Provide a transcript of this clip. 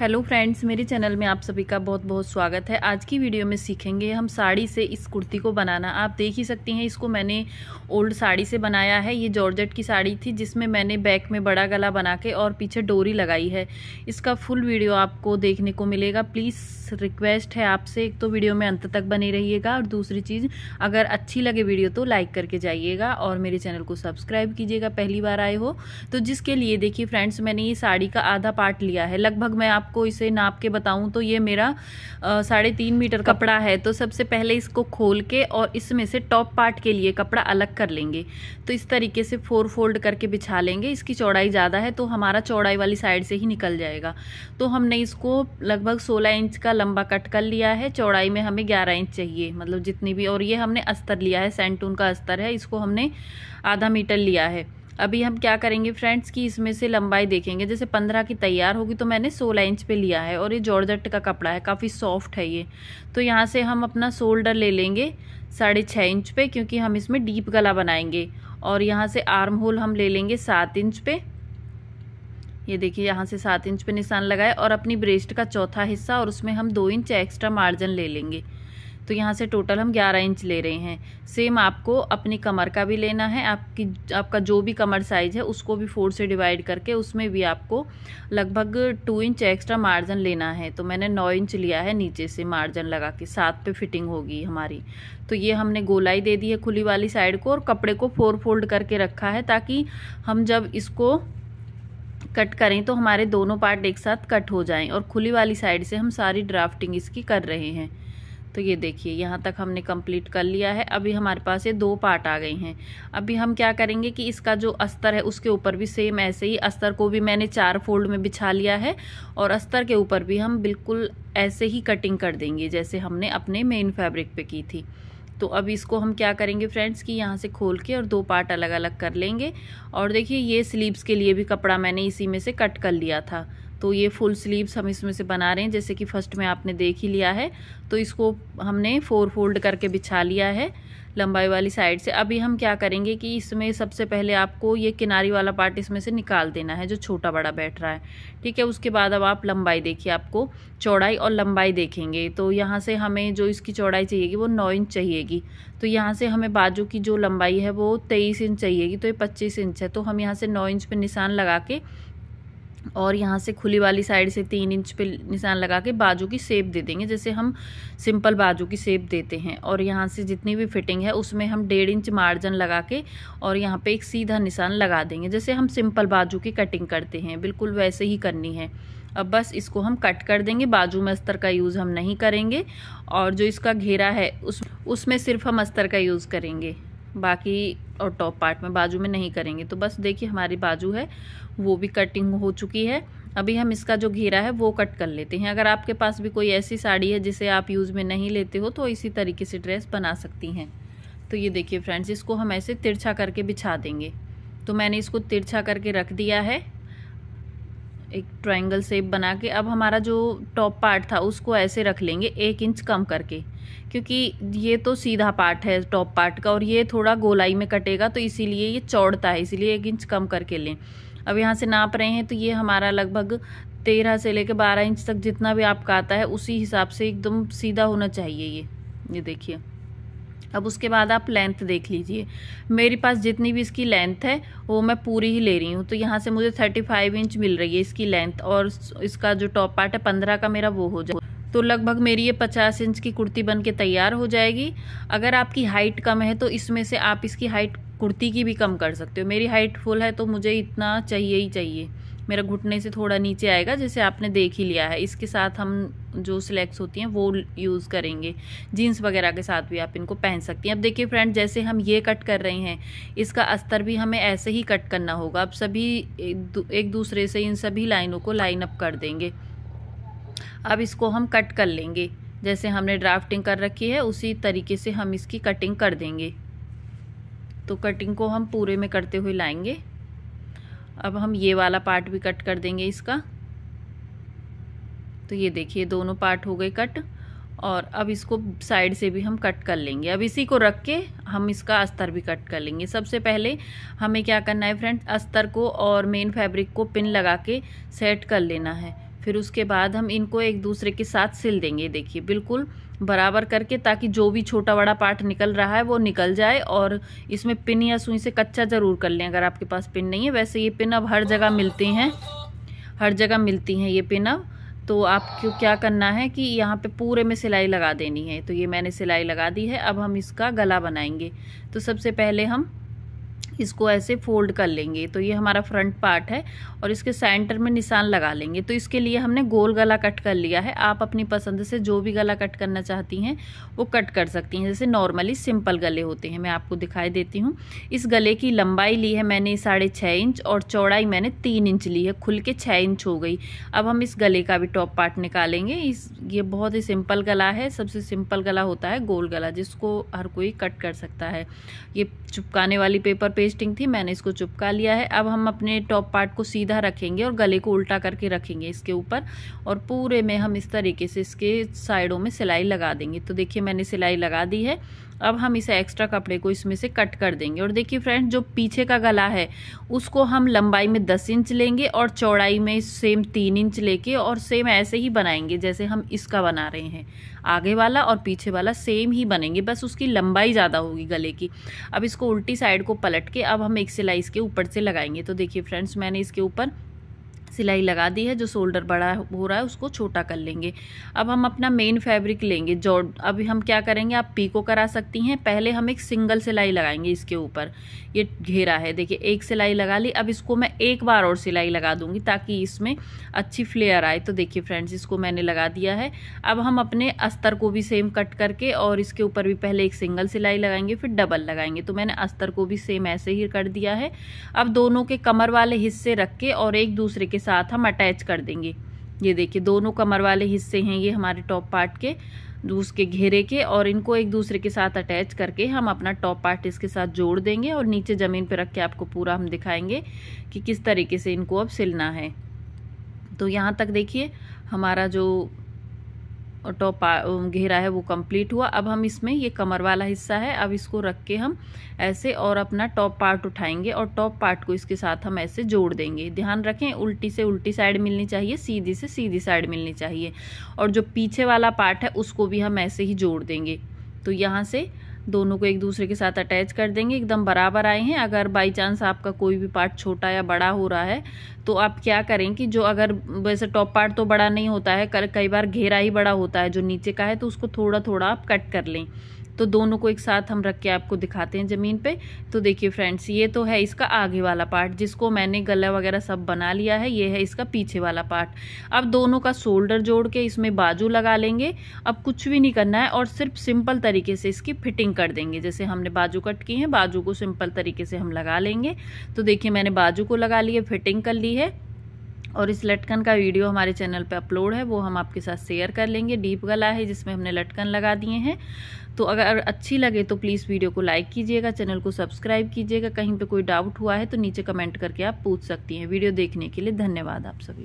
hello friends मेरे channel में आप सभी का बहुत बहुत स्वागत है आज की वीडियो में सीखेंगे हम साड़ी से इस कुर्ती को बनाना आप देख ही सकती हैं इसको मैंने ओल्ड साड़ी से बनाया है ये जॉर्जेट की साड़ी थी जिसमें मैंने बैक में बड़ा गला बना के और पीछे डोरी लगाई है इसका फुल वीडियो आपको देखने को मिलेगा प्लीज़ रिक्वेस्ट है आपसे एक तो वीडियो में अंत तक बने रहिएगा और दूसरी चीज़ अगर अच्छी लगे वीडियो तो लाइक करके जाइएगा और मेरे चैनल को सब्सक्राइब कीजिएगा पहली बार आए हो तो जिसके लिए देखिए फ्रेंड्स मैंने ये साड़ी का आधा पार्ट लिया है लगभग मैं आप आपको इसे नाप के बताऊँ तो ये मेरा साढ़े तीन मीटर कपड़ा है तो सबसे पहले इसको खोल के और इसमें से टॉप पार्ट के लिए कपड़ा अलग कर लेंगे तो इस तरीके से फोर फोल्ड करके बिछा लेंगे इसकी चौड़ाई ज़्यादा है तो हमारा चौड़ाई वाली साइड से ही निकल जाएगा तो हमने इसको लगभग सोलह इंच का लंबा कट कर लिया है चौड़ाई में हमें ग्यारह इंच चाहिए मतलब जितनी भी और ये हमने अस्तर लिया है सेंटून का अस्तर है इसको हमने आधा मीटर लिया है अभी हम क्या करेंगे फ्रेंड्स कि इसमें से लंबाई देखेंगे जैसे पंद्रह की तैयार होगी तो मैंने सोलह इंच पे लिया है और ये जॉर्जट का कपड़ा है काफ़ी सॉफ्ट है ये तो यहाँ से हम अपना शोल्डर ले लेंगे साढ़े छः इंच पे क्योंकि हम इसमें डीप गला बनाएंगे और यहाँ से आर्म होल हम ले लेंगे सात इंच पे ये देखिए यहाँ से सात इंच पे निशान लगाए और अपनी ब्रेस्ट का चौथा हिस्सा और उसमें हम दो इंच एक्स्ट्रा मार्जिन ले लेंगे तो यहाँ से टोटल हम 11 इंच ले रहे हैं सेम आपको अपनी कमर का भी लेना है आपकी आपका जो भी कमर साइज़ है उसको भी फोर से डिवाइड करके उसमें भी आपको लगभग टू इंच एक्स्ट्रा मार्जिन लेना है तो मैंने नौ इंच लिया है नीचे से मार्जिन लगा के सात पे फिटिंग होगी हमारी तो ये हमने गोलाई दे दी है खुली वाली साइड को और कपड़े को फोर फोल्ड करके रखा है ताकि हम जब इसको कट करें तो हमारे दोनों पार्ट एक साथ कट हो जाएं और खुली वाली साइड से हम सारी ड्राफ्टिंग इसकी कर रहे हैं तो ये देखिए यहाँ तक हमने कंप्लीट कर लिया है अभी हमारे पास ये दो पार्ट आ गए हैं अभी हम क्या करेंगे कि इसका जो अस्तर है उसके ऊपर भी सेम ऐसे ही अस्तर को भी मैंने चार फोल्ड में बिछा लिया है और अस्तर के ऊपर भी हम बिल्कुल ऐसे ही कटिंग कर देंगे जैसे हमने अपने मेन फैब्रिक पे की थी तो अब इसको हम क्या करेंगे फ्रेंड्स कि यहाँ से खोल के और दो पार्ट अलग अलग कर लेंगे और देखिए ये स्लीव्स के लिए भी कपड़ा मैंने इसी में से कट कर लिया था तो ये फुल स्लीव्स हम इसमें से बना रहे हैं जैसे कि फर्स्ट में आपने देख ही लिया है तो इसको हमने फोर फोल्ड करके बिछा लिया है लंबाई वाली साइड से अभी हम क्या करेंगे कि इसमें सबसे पहले आपको ये किनारी वाला पार्ट इसमें से निकाल देना है जो छोटा बड़ा बैठ रहा है ठीक है उसके बाद अब आप लंबाई देखिए आपको चौड़ाई और लंबाई देखेंगे तो यहाँ से हमें जो इसकी चौड़ाई चाहिएगी वो नौ इंच चाहिएगी तो यहाँ से हमें बाजू की जो लंबाई है वो तेईस इंच चाहिएगी तो ये पच्चीस इंच है तो हम यहाँ से नौ इंच पर निशान लगा के और यहाँ से खुली वाली साइड से तीन इंच पे निशान लगा के बाजू की सेप दे देंगे जैसे हम सिंपल बाजू की सेप देते हैं और यहाँ से जितनी भी फिटिंग है उसमें हम डेढ़ इंच मार्जिन लगा के और यहाँ पे एक सीधा निशान लगा देंगे जैसे हम सिंपल बाजू की कटिंग करते हैं बिल्कुल वैसे ही करनी है अब बस इसको हम कट कर देंगे बाजू में अस्तर का यूज़ हम नहीं करेंगे और जो इसका घेरा है उस उसमें सिर्फ हम अस्तर का यूज़ करेंगे बाकी और टॉप पार्ट में बाजू में नहीं करेंगे तो बस देखिए हमारी बाजू है वो भी कटिंग हो चुकी है अभी हम इसका जो घेरा है वो कट कर लेते हैं अगर आपके पास भी कोई ऐसी साड़ी है जिसे आप यूज़ में नहीं लेते हो तो इसी तरीके से ड्रेस बना सकती हैं तो ये देखिए फ्रेंड्स इसको हम ऐसे तिरछा करके बिछा देंगे तो मैंने इसको तिरछा करके रख दिया है एक ट्रायंगल शेप बना के अब हमारा जो टॉप पार्ट था उसको ऐसे रख लेंगे एक इंच कम करके क्योंकि ये तो सीधा पार्ट है टॉप पार्ट का और ये थोड़ा गोलाई में कटेगा तो इसीलिए ये चौड़ता है इसीलिए एक इंच कम करके लें अब यहाँ से नाप रहे हैं तो ये हमारा लगभग तेरह से लेकर बारह इंच तक जितना भी आपका आता है उसी हिसाब से एकदम सीधा होना चाहिए ये ये देखिए अब उसके बाद आप लेंथ देख लीजिए मेरे पास जितनी भी इसकी लेंथ है वो मैं पूरी ही ले रही हूँ तो यहाँ से मुझे थर्टी फाइव इंच मिल रही है इसकी लेंथ और इसका जो टॉप पार्ट है पंद्रह का मेरा वो हो जाए तो लगभग मेरी ये पचास इंच की कुर्ती बन के तैयार हो जाएगी अगर आपकी हाइट कम है तो इसमें से आप इसकी हाइट कुर्ती की भी कम कर सकते हो मेरी हाइट फुल है तो मुझे इतना चाहिए ही चाहिए मेरा घुटने से थोड़ा नीचे आएगा जैसे आपने देख ही लिया है इसके साथ हम जो सिलेक्ट्स होती हैं वो यूज़ करेंगे जीन्स वगैरह के साथ भी आप इनको पहन सकती हैं अब देखिए फ्रेंड जैसे हम ये कट कर रहे हैं इसका अस्तर भी हमें ऐसे ही कट करना होगा अब सभी एक दूसरे से इन सभी लाइनों को लाइन अप कर देंगे अब इसको हम कट कर लेंगे जैसे हमने ड्राफ्टिंग कर रखी है उसी तरीके से हम इसकी कटिंग कर देंगे तो कटिंग को हम पूरे में करते हुए लाएंगे अब हम ये वाला पार्ट भी कट कर देंगे इसका तो ये देखिए दोनों पार्ट हो गए कट और अब इसको साइड से भी हम कट कर लेंगे अब इसी को रख के हम इसका अस्तर भी कट कर लेंगे सबसे पहले हमें क्या करना है फ्रेंड अस्तर को और मेन फैब्रिक को पिन लगा के सेट कर लेना है फिर उसके बाद हम इनको एक दूसरे के साथ सिल देंगे देखिए बिल्कुल बराबर करके ताकि जो भी छोटा बड़ा पार्ट निकल रहा है वो निकल जाए और इसमें पिन या सुई से कच्चा ज़रूर कर लें अगर आपके पास पिन नहीं है वैसे ये पिन अब हर जगह मिलती हैं हर जगह मिलती हैं ये पिन अब तो आपको क्या करना है कि यहाँ पे पूरे में सिलाई लगा देनी है तो ये मैंने सिलाई लगा दी है अब हम इसका गला बनाएंगे तो सबसे पहले हम इसको ऐसे फोल्ड कर लेंगे तो ये हमारा फ्रंट पार्ट है और इसके सेंटर में निशान लगा लेंगे तो इसके लिए हमने गोल गला कट कर लिया है आप अपनी पसंद से जो भी गला कट करना चाहती हैं वो कट कर सकती हैं जैसे नॉर्मली सिंपल गले होते हैं मैं आपको दिखाई देती हूँ इस गले की लंबाई ली है मैंने साढ़े छः इंच और चौड़ाई मैंने तीन इंच ली है खुल के छः इंच हो गई अब हम इस गले का भी टॉप पार्ट निकालेंगे इस ये बहुत ही सिंपल गला है सबसे सिंपल गला होता है गोल गला जिसको हर कोई कट कर सकता है ये चुपकाने वाली पेपर पे वेस्टिंग थी मैंने इसको चुपका लिया है अब हम अपने टॉप पार्ट को सीधा रखेंगे और गले को उल्टा करके रखेंगे इसके ऊपर और पूरे में हम इस तरीके से इसके साइडों में सिलाई लगा देंगे तो देखिए मैंने सिलाई लगा दी है अब हम इसे एक्स्ट्रा कपड़े को इसमें से कट कर देंगे और देखिए फ्रेंड्स जो पीछे का गला है उसको हम लंबाई में दस इंच लेंगे और चौड़ाई में सेम तीन इंच लेके और सेम ऐसे ही बनाएंगे जैसे हम इसका बना रहे हैं आगे वाला और पीछे वाला सेम ही बनेंगे बस उसकी लंबाई ज़्यादा होगी गले की अब इसको उल्टी साइड को पलट के अब हम एक सिलाई इसके ऊपर से लगाएंगे तो देखिए फ्रेंड्स मैंने इसके ऊपर सिलाई लगा दी है जो शोल्डर बड़ा हो रहा है उसको छोटा कर लेंगे अब हम अपना मेन फैब्रिक लेंगे जॉर्ड अभी हम क्या करेंगे आप पीको करा सकती हैं पहले हम एक सिंगल सिलाई लगाएंगे इसके ऊपर ये घेरा है देखिए एक सिलाई लगा ली अब इसको मैं एक बार और सिलाई लगा दूंगी ताकि इसमें अच्छी फ्लेयर आए तो देखिए फ्रेंड्स इसको मैंने लगा दिया है अब हम अपने अस्तर को भी सेम कट करके और इसके ऊपर भी पहले एक सिंगल सिलाई लगाएंगे फिर डबल लगाएंगे तो मैंने अस्तर को भी सेम ऐसे ही कर दिया है अब दोनों के कमर वाले हिस्से रख के और एक दूसरे के साथ हम अटैच कर देंगे ये देखिए दोनों कमर वाले हिस्से हैं ये हमारे टॉप पार्ट के उसके घेरे के और इनको एक दूसरे के साथ अटैच करके हम अपना टॉप पार्ट इसके साथ जोड़ देंगे और नीचे ज़मीन पर रख के आपको पूरा हम दिखाएंगे कि किस तरीके से इनको अब सिलना है तो यहाँ तक देखिए हमारा जो टॉप घेरा है वो कंप्लीट हुआ अब हम इसमें ये कमर वाला हिस्सा है अब इसको रख के हम ऐसे और अपना टॉप पार्ट उठाएंगे और टॉप पार्ट को इसके साथ हम ऐसे जोड़ देंगे ध्यान रखें उल्टी से उल्टी साइड मिलनी चाहिए सीधी से सीधी साइड मिलनी चाहिए और जो पीछे वाला पार्ट है उसको भी हम ऐसे ही जोड़ देंगे तो यहाँ से दोनों को एक दूसरे के साथ अटैच कर देंगे एकदम बराबर आए हैं अगर बाई चांस आपका कोई भी पार्ट छोटा या बड़ा हो रहा है तो आप क्या करें कि जो अगर वैसे टॉप पार्ट तो बड़ा नहीं होता है कई बार घेरा ही बड़ा होता है जो नीचे का है तो उसको थोड़ा थोड़ा आप कट कर लें तो दोनों को एक साथ हम रख के आपको दिखाते हैं ज़मीन पे तो देखिए फ्रेंड्स ये तो है इसका आगे वाला पार्ट जिसको मैंने गला वगैरह सब बना लिया है ये है इसका पीछे वाला पार्ट अब दोनों का शोल्डर जोड़ के इसमें बाजू लगा लेंगे अब कुछ भी नहीं करना है और सिर्फ सिंपल तरीके से इसकी फिटिंग कर देंगे जैसे हमने बाजू कट की है बाजू को सिंपल तरीके से हम लगा लेंगे तो देखिए मैंने बाजू को लगा लिया फिटिंग कर ली है और इस लटकन का वीडियो हमारे चैनल पे अपलोड है वो हम आपके साथ शेयर कर लेंगे डीप गला है जिसमें हमने लटकन लगा दिए हैं तो अगर अच्छी लगे तो प्लीज़ वीडियो को लाइक कीजिएगा चैनल को सब्सक्राइब कीजिएगा कहीं पे कोई डाउट हुआ है तो नीचे कमेंट करके आप पूछ सकती हैं वीडियो देखने के लिए धन्यवाद आप सभी